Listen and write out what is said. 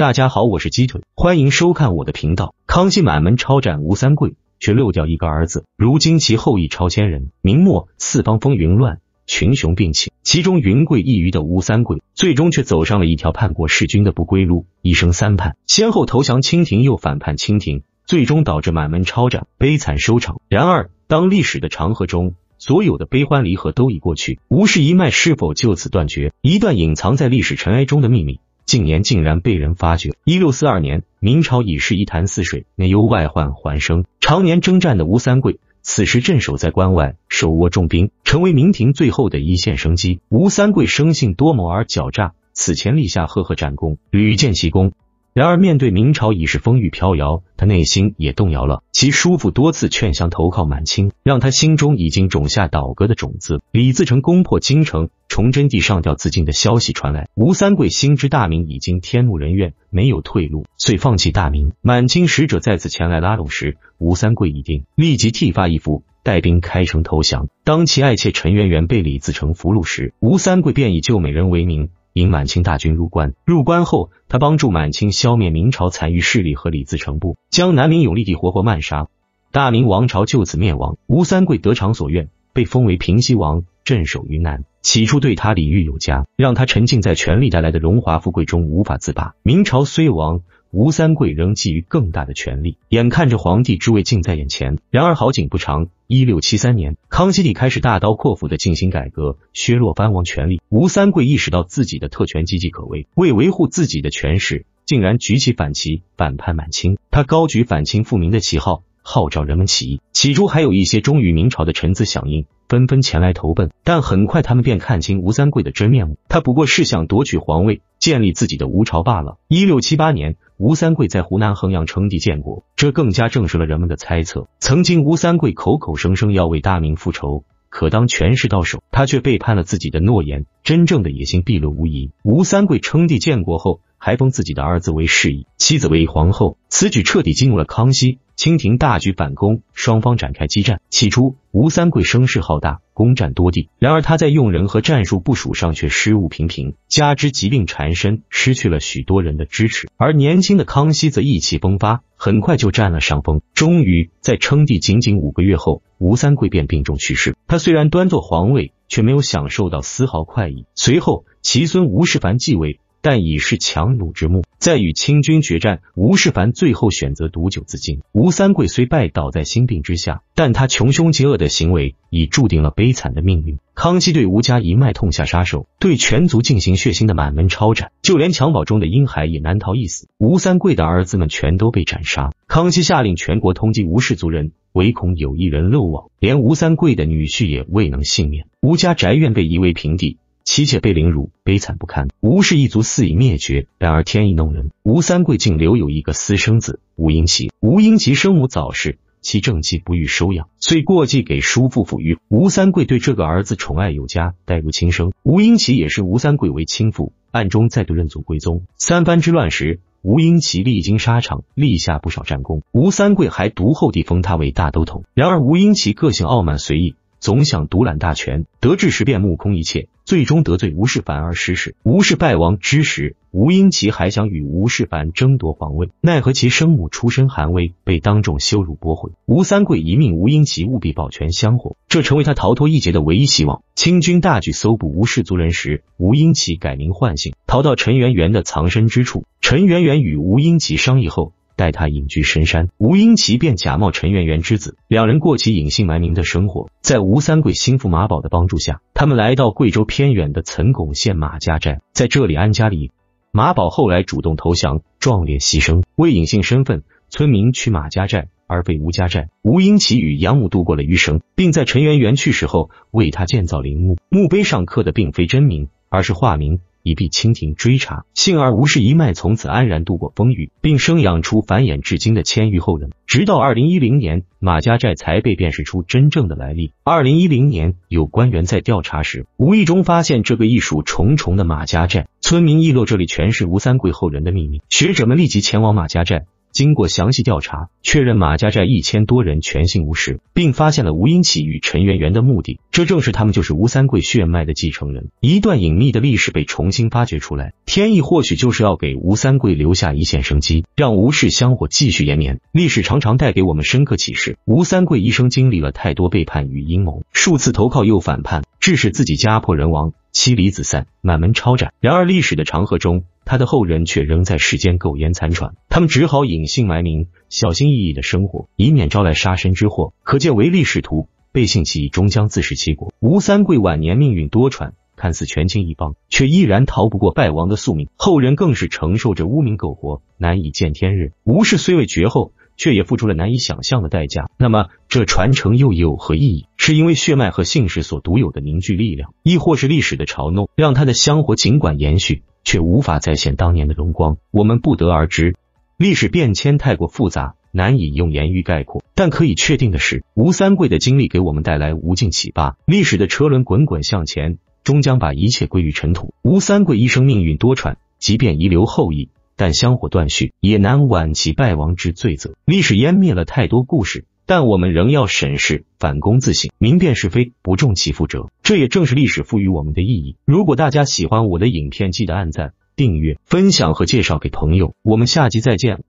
大家好，我是鸡腿，欢迎收看我的频道。康熙满门抄斩吴三桂，却漏掉一个儿子，如今其后裔超千人。明末四方风云乱，群雄并起，其中云贵一隅的吴三桂，最终却走上了一条叛国弑君的不归路，一生三叛，先后投降清廷，又反叛清廷，最终导致满门抄斩，悲惨收场。然而，当历史的长河中，所有的悲欢离合都已过去，吴氏一脉是否就此断绝？一段隐藏在历史尘埃中的秘密。近年竟然被人发觉。一六四二年，明朝已是一潭死水，内忧外患环生，常年征战的吴三桂，此时镇守在关外，手握重兵，成为明廷最后的一线生机。吴三桂生性多谋而狡诈，此前立下赫赫战功，屡建奇功。然而，面对明朝已是风雨飘摇，他内心也动摇了。其叔父多次劝降投靠满清，让他心中已经种下倒戈的种子。李自成攻破京城，崇祯帝上吊自尽的消息传来，吴三桂心知大明已经天怒人怨，没有退路，遂放弃大明。满清使者再次前来拉拢时，吴三桂已定，立即剃发易服，带兵开城投降。当其爱妾陈圆圆被李自成俘虏时，吴三桂便以救美人为名。引满清大军入关，入关后，他帮助满清消灭明朝残余势力和李自成部，将南明永历帝活活闷杀，大明王朝就此灭亡。吴三桂得偿所愿，被封为平西王，镇守云南。起初对他礼遇有加，让他沉浸在权力带来的荣华富贵中无法自拔。明朝虽亡。吴三桂仍觊觎更大的权力，眼看着皇帝之位近在眼前。然而好景不长，一六七三年，康熙帝开始大刀阔斧的进行改革，削弱藩王权力。吴三桂意识到自己的特权岌岌可危，为维护自己的权势，竟然举起反旗反叛满清。他高举反清复明的旗号，号召人们起义。起初还有一些忠于明朝的臣子响应，纷纷前来投奔。但很快他们便看清吴三桂的真面目，他不过是想夺取皇位。建立自己的吴朝罢了。一六七八年，吴三桂在湖南衡阳称帝建国，这更加证实了人们的猜测。曾经，吴三桂口口声声要为大明复仇，可当权势到手，他却背叛了自己的诺言，真正的野心毕露无疑。吴三桂称帝建国后，还封自己的儿子为世裔，妻子为皇后，此举彻底激怒了康熙。清廷大举反攻，双方展开激战。起初，吴三桂声势浩大，攻占多地。然而他在用人和战术部署上却失误频频，加之疾病缠身，失去了许多人的支持。而年轻的康熙则意气风发，很快就占了上风。终于，在称帝仅仅五个月后，吴三桂便病重去世。他虽然端坐皇位，却没有享受到丝毫快意。随后，其孙吴世凡继位。但已是强弩之末，在与清军决战，吴世凡最后选择毒酒自尽。吴三桂虽败倒在心病之下，但他穷凶极恶的行为已注定了悲惨的命运。康熙对吴家一脉痛下杀手，对全族进行血腥的满门抄斩，就连襁褓中的婴孩也难逃一死。吴三桂的儿子们全都被斩杀，康熙下令全国通缉吴氏族人，唯恐有一人漏网，连吴三桂的女婿也未能幸免。吴家宅院被夷为平地。妻妾被凌辱，悲惨不堪。吴氏一族肆已灭绝，然而天意弄人，吴三桂竟留有一个私生子吴英奇。吴英奇生母早逝，其正妻不予收养，遂过继给叔父抚育。吴三桂对这个儿子宠爱有加，待如亲生。吴英奇也是吴三桂为亲父，暗中再度认祖归宗。三藩之乱时，吴英奇历经沙场，立下不少战功。吴三桂还独后帝封他为大都统。然而吴英奇个性傲慢随意。总想独揽大权，得志时便目空一切，最终得罪吴世反而失势。吴氏败亡之时，吴英奇还想与吴世凡争夺皇位，奈何其生母出身寒微，被当众羞辱驳回。吴三桂一命，吴英奇务必保全香火，这成为他逃脱一劫的唯一希望。清军大举搜捕吴氏族人时，吴英奇改名换姓，逃到陈圆圆的藏身之处。陈圆圆与吴英奇商议后。带他隐居深山，吴英奇便假冒陈圆圆之子，两人过起隐姓埋名的生活。在吴三桂心腹马宝的帮助下，他们来到贵州偏远的岑巩县马家寨，在这里安家。里马宝后来主动投降，壮烈牺牲。为隐姓身份，村民取马家寨而非吴家寨。吴英奇与养母度过了余生，并在陈圆圆去世后为他建造陵墓，墓碑上刻的并非真名，而是化名。已避清廷追查，幸而吴氏一脉从此安然度过风雨，并生养出繁衍至今的千余后人。直到二零一零年，马家寨才被辨识出真正的来历。二零一零年，有官员在调查时，无意中发现这个艺术重重的马家寨，村民遗落这里全是吴三桂后人的秘密。学者们立即前往马家寨。经过详细调查，确认马家寨一千多人全姓吴氏，并发现了吴英启与陈圆圆的墓地，这正是他们就是吴三桂血脉的继承人。一段隐秘的历史被重新发掘出来，天意或许就是要给吴三桂留下一线生机，让吴氏香火继续延绵。历史常常带给我们深刻启示，吴三桂一生经历了太多背叛与阴谋，数次投靠又反叛，致使自己家破人亡，妻离子散，满门抄斩。然而历史的长河中，他的后人却仍在世间苟延残喘，他们只好隐姓埋名，小心翼翼的生活，以免招来杀身之祸。可见唯利是图、背信弃义，终将自食其果。吴三桂晚年命运多舛，看似权倾一方，却依然逃不过败亡的宿命。后人更是承受着污名苟活，难以见天日。吴氏虽未绝后，却也付出了难以想象的代价。那么，这传承又有何意义？是因为血脉和姓氏所独有的凝聚力量，亦或是历史的嘲弄，让他的香火尽管延续？却无法再现当年的荣光，我们不得而知。历史变迁太过复杂，难以用言语概括。但可以确定的是，吴三桂的经历给我们带来无尽启发。历史的车轮滚滚向前，终将把一切归于尘土。吴三桂一生命运多舛，即便遗留后裔，但香火断续，也难挽其败亡之罪责。历史湮灭了太多故事。但我们仍要审视、反躬自省、明辨是非，不重其负责。这也正是历史赋予我们的意义。如果大家喜欢我的影片，记得按赞、订阅、分享和介绍给朋友。我们下集再见。